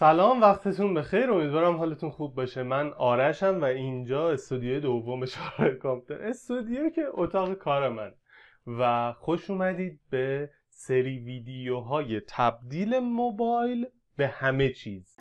سلام وقتتون بخیر امیدوارم حالتون خوب باشه من آرشم و اینجا استودیو دوم شارع کامپیوتر استودیو که اتاق کار من و خوش اومدید به سری ویدیوهای تبدیل موبایل به همه چیز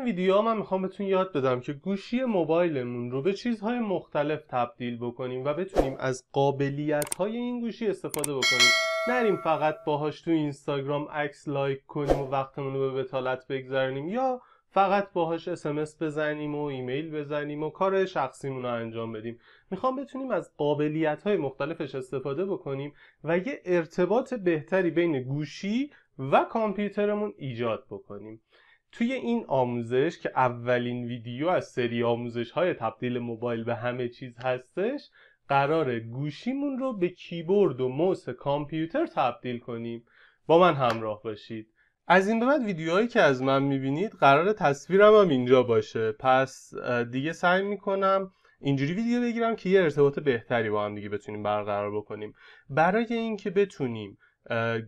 این ویدیو من میخوام بهتون یاد بدم که گوشی موبایلمون رو به چیزهای مختلف تبدیل بکنیم و بتونیم از قابلیت های این گوشی استفاده بکنیم نریم فقط باهاش تو اینستاگرام عکس لایک کنیم و وقتمون رو به بتالت بگذرونیم یا فقط باهاش اسمس بزنیم و ایمیل بزنیم و کار شخصیمون رو انجام بدیم میخوام بتونیم از قابلیت های مختلفش استفاده بکنیم و یه ارتباط بهتری بین گوشی و کامپیوترمون ایجاد بکنیم توی این آموزش که اولین ویدیو از سری آموزش های تبدیل موبایل به همه چیز هستش قرار گوشیمون رو به کیبورد و موس کامپیوتر تبدیل کنیم با من همراه باشید از این به بعد ویدیوهایی که از من میبینید قرار تصویرم هم اینجا باشه پس دیگه سعی میکنم اینجوری ویدیو بگیرم که یه ارتباط بهتری با هم دیگه بتونیم برقرار بکنیم برای اینکه بتونیم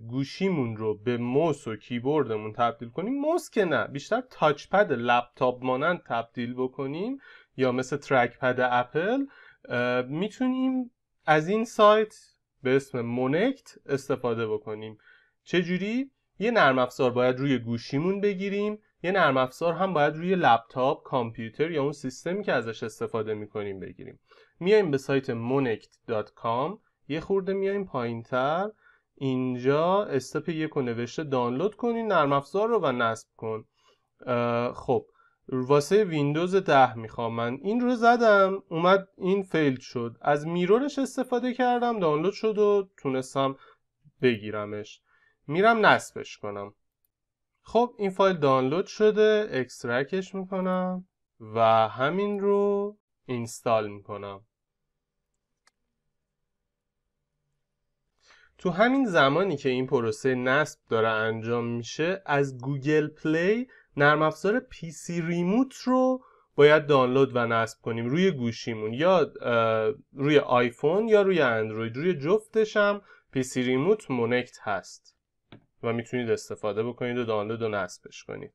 گوشیمون رو به موس و کیبوردمون تبدیل کنیم موس که نه بیشتر تاچپد لپتاپ مانند تبدیل بکنیم یا مثل ترکپد اپل میتونیم از این سایت به اسم مونکت استفاده بکنیم چجوری؟ یه نرم افزار باید روی گوشیمون بگیریم یه نرم افزار هم باید روی لپتاپ، کامپیوتر یا اون سیستمی که ازش استفاده میکنیم بگیریم میایم به سایت monect.com یه خورده میایم تر، اینجا استپ یک رو نوشته دانلود کنی نرم افزار رو و نصب کن خب واسه ویندوز ده میخوام من این رو زدم اومد این فیلد شد از میرورش استفاده کردم دانلود شد و تونستم بگیرمش میرم نصبش کنم خب این فایل دانلود شده اکسترکش میکنم و همین رو اینستال میکنم تو همین زمانی که این پروسه نصب داره انجام میشه از گوگل پلی نرم افزار پی سی ریموت رو باید دانلود و نصب کنیم روی گوشیمون یا روی آیفون یا روی اندروید روی جفتش هم پی سی ریموت مونکت هست و میتونید استفاده بکنید و دانلود و نصبش کنید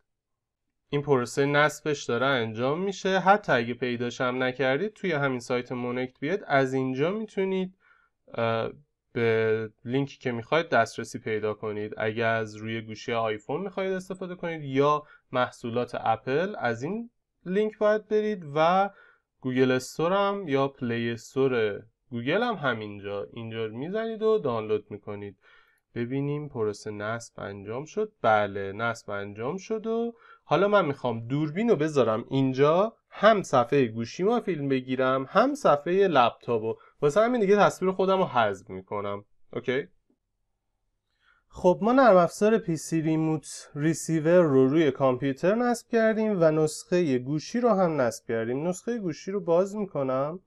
این پروسه نصبش داره انجام میشه حتی اگه پیداش هم نکردید توی همین سایت مونکت بیاد از اینجا میتونید به لینکی که میخواید دسترسی پیدا کنید اگر از روی گوشی آیفون میخواید استفاده کنید یا محصولات اپل از این لینک باید برید و گوگل استور هم یا پلی استور گوگل هم همینجا اینجا میزنید و دانلود میکنید ببینیم پروسه نصب انجام شد بله نصب انجام شد و حالا من میخوام دوربین رو بذارم اینجا هم صفحه گوشی ما فیلم بگیرم هم صفحه لپتاپ واسه همین دیگه تصویر خودم رو حذف میکنم اوکی خب ما نرم افزار سی ریموت ریسیور رو روی کامپیوتر نصب کردیم و نسخه گوشی رو هم نصب کردیم نسخه گوشی رو باز میکنم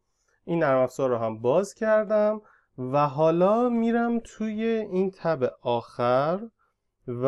این نرم افزار رو هم باز کردم و حالا میرم توی این تب آخر و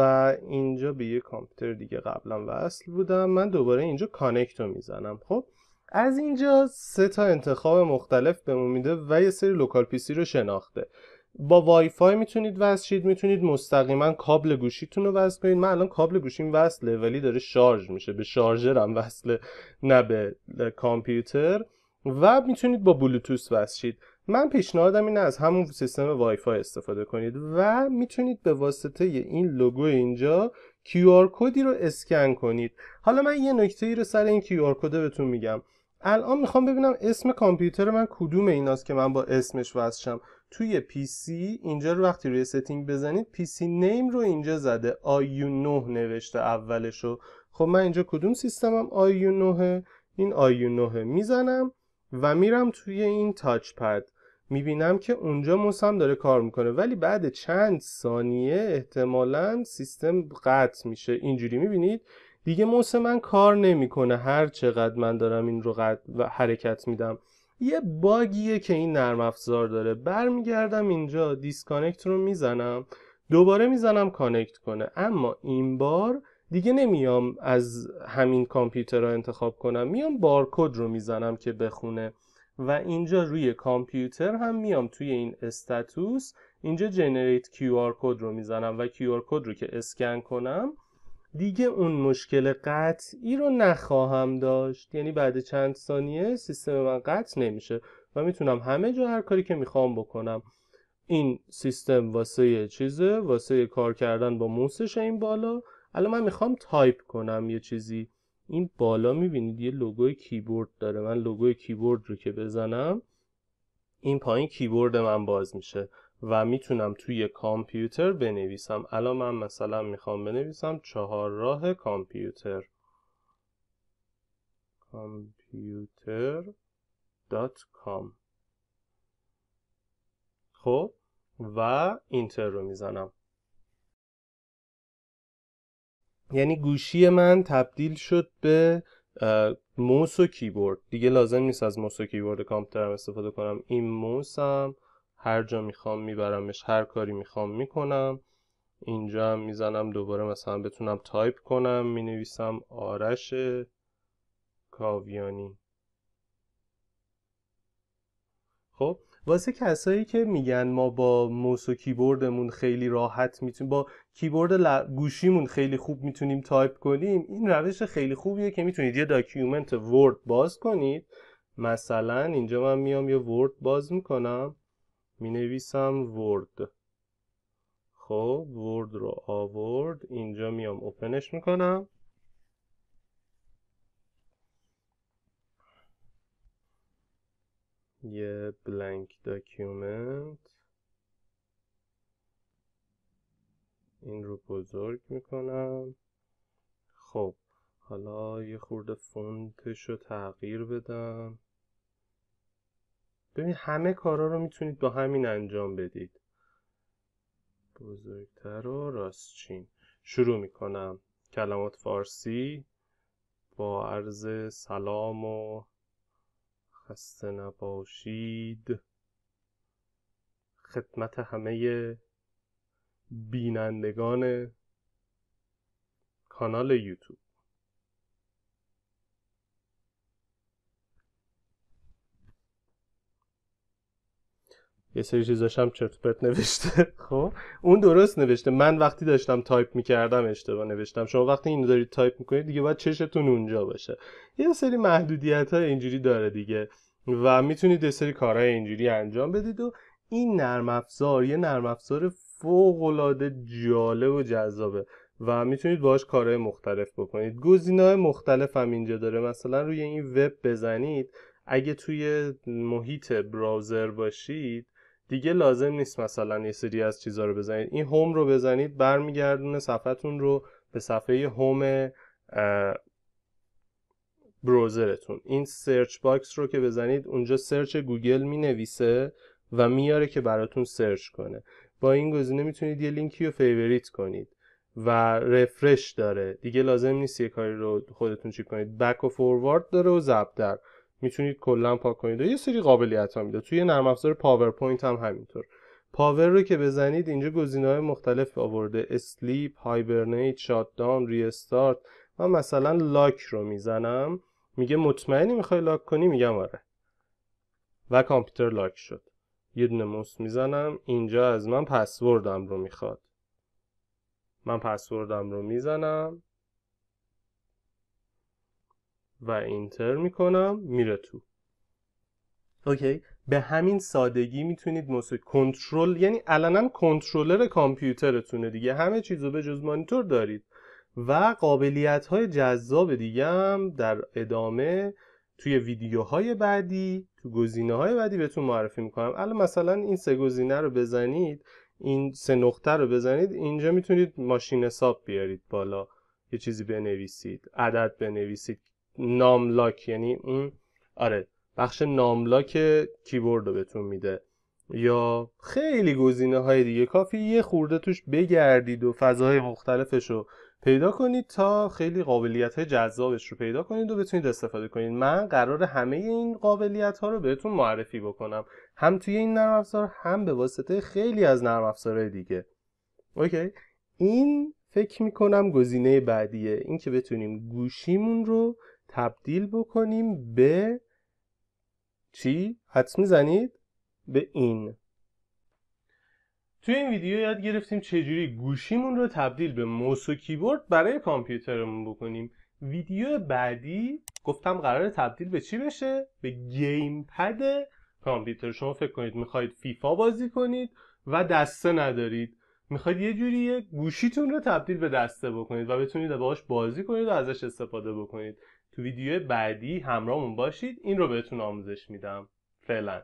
اینجا به یه کامپیوتر دیگه قبلا وصل بودم من دوباره اینجا کانکت رو میزنم خب از اینجا سه تا انتخاب مختلف به میده و یه سری لوکال پیسی رو شناخته با وای فای میتونید وصل میتونید مستقیما کابل گوشیتون رو وصل کنید من الان کابل گوشیم وصله ولی داره شارژ میشه به شارژرم وصله نه به کامپیوتر و میتونید با بلوتوس وصل من پیشنهادم اینه از همون سیستم وای فای استفاده کنید و میتونید به واسطه این لوگو اینجا QR کدی رو اسکن کنید حالا من یه نکته ای رو سر این QR کده بهتون میگم الان میخوام ببینم اسم کامپیوتر من کدوم ایناست که من با اسمش وزشم توی پی سی اینجا رو وقتی روی ستینگ بزنید پی سی نیم رو اینجا زده آیو 9 نوشته اولش رو خب من اینجا کدوم سیستمم آیو 9 این آیو 9 میزنم و میرم توی این تاچ پد میبینم که اونجا موسم داره کار میکنه ولی بعد چند ثانیه احتمالا سیستم قطع میشه اینجوری میبینید دیگه موس من کار نمیکنه هر چقدر من دارم این رو قد و حرکت میدم یه باگیه که این نرم افزار داره برمیگردم اینجا دیسکانکت رو میزنم دوباره میزنم کانکت کنه اما این بار دیگه نمیام از همین کامپیوتر رو انتخاب کنم میام بارکد رو میزنم که بخونه و اینجا روی کامپیوتر هم میام توی این استاتوس اینجا جنریت کیو کد رو میزنم و کیو کد رو که اسکن کنم دیگه اون مشکل قطعی رو نخواهم داشت یعنی بعد چند ثانیه سیستم من قطع نمیشه و میتونم همه جا هر کاری که میخوام بکنم این سیستم واسه چیزه واسه کار کردن با موسش این بالا الان من میخوام تایپ کنم یه چیزی این بالا میبینید یه لوگوی کیبورد داره من لوگوی کیبورد رو که بزنم این پایین کیبورد من باز میشه و میتونم توی کامپیوتر بنویسم الان من مثلا میخوام بنویسم چهار راه کامپیوتر کامپیوتر خب و اینتر رو میزنم یعنی گوشی من تبدیل شد به موس و کیبورد دیگه لازم نیست از موس و کیبورد کامپیوترم استفاده کنم این موسم هر جا میخوام میبرمش هر کاری میخوام میکنم اینجا هم میزنم دوباره مثلا بتونم تایپ کنم مینویسم آرش کاویانی خب واسه کسایی که میگن ما با موس و کیبوردمون خیلی راحت میتونیم با کیبورد گوشیمون خیلی خوب میتونیم تایپ کنیم این روش خیلی خوبیه که میتونید یه داکیومنت ورد باز کنید مثلا اینجا من میام یه ورد باز میکنم می نویسم ورد خب ورد رو آورد اینجا میام اوپنش میکنم یه بلانک داکیومنت این رو بزرگ میکنم خب حالا یه خورده فونتش رو تغییر بدم ببینید همه کارا رو میتونید با همین انجام بدید بزرگتر و راستچین شروع میکنم کلمات فارسی با عرض سلام و خسته نباشید خدمت همه بینندگان کانال یوتیوب یه سری چیزاشم چرت پرت نوشته خب اون درست نوشته من وقتی داشتم تایپ میکردم اشتباه نوشتم شما وقتی اینو دارید تایپ میکنید دیگه باید چشتون اونجا باشه یه سری محدودیت ها اینجوری داره دیگه و میتونید یه سری کارهای اینجوری انجام بدید و این نرم افزار یه نرم افزار فوق العاده جالب و جذابه و میتونید باهاش کارهای مختلف بکنید گزینه‌های مختلف هم اینجا داره مثلا روی این وب بزنید اگه توی محیط براوزر باشید دیگه لازم نیست مثلا یه سری از چیزا رو بزنید این هوم رو بزنید برمیگردونه صفحتون رو به صفحه هوم بروزرتون این سرچ باکس رو که بزنید اونجا سرچ گوگل می نویسه و میاره که براتون سرچ کنه با این گزینه میتونید یه لینکی رو فیوریت کنید و رفرش داره دیگه لازم نیست یه کاری رو خودتون چی کنید بک و فوروارد داره و ضبط میتونید کلا پاک کنید و یه سری قابلیت ها میده توی نرم افزار پاورپوینت هم همینطور پاور رو که بزنید اینجا گزینه های مختلف آورده اسلیپ، هایبرنیت، شاتداون، ریستارت من مثلا لاک رو میزنم میگه مطمئنی میخوای لاک کنی میگم آره و کامپیوتر لاک شد یه دونه موس میزنم اینجا از من پسوردم رو میخواد من پسوردم رو میزنم و اینتر میکنم میره تو اوکی به همین سادگی میتونید موسیقی کنترل یعنی علنا کنترلر کامپیوترتونه دیگه همه چیزو به جز مانیتور دارید و قابلیت های جذاب دیگه هم در ادامه توی ویدیوهای بعدی تو گزینه های بعدی بهتون معرفی میکنم الان مثلا این سه گزینه رو بزنید این سه نقطه رو بزنید اینجا میتونید ماشین حساب بیارید بالا یه چیزی بنویسید عدد بنویسید ناملاک یعنی اون آره بخش ناملاک کیبورد رو بهتون میده یا خیلی گزینه های دیگه کافی یه خورده توش بگردید و فضاهای مختلفش رو پیدا کنید تا خیلی قابلیت های جذابش رو پیدا کنید و بتونید استفاده کنید من قرار همه این قابلیت ها رو بهتون معرفی بکنم هم توی این نرم افزار هم به واسطه خیلی از نرم افزارهای دیگه اوکی این فکر میکنم گزینه بعدیه که بتونیم گوشیمون رو تبدیل بکنیم به چی؟ حدس میزنید؟ به این توی این ویدیو یاد گرفتیم چجوری گوشیمون رو تبدیل به موس و کیبورد برای کامپیوترمون بکنیم ویدیو بعدی گفتم قرار تبدیل به چی بشه؟ به گیم پد کامپیوتر شما فکر کنید میخواید فیفا بازی کنید و دسته ندارید میخواید یه جوری گوشیتون رو تبدیل به دسته بکنید و بتونید باهاش بازی کنید و ازش استفاده بکنید تو ویدیو بعدی همراهمون باشید این رو بهتون آموزش میدم فعلا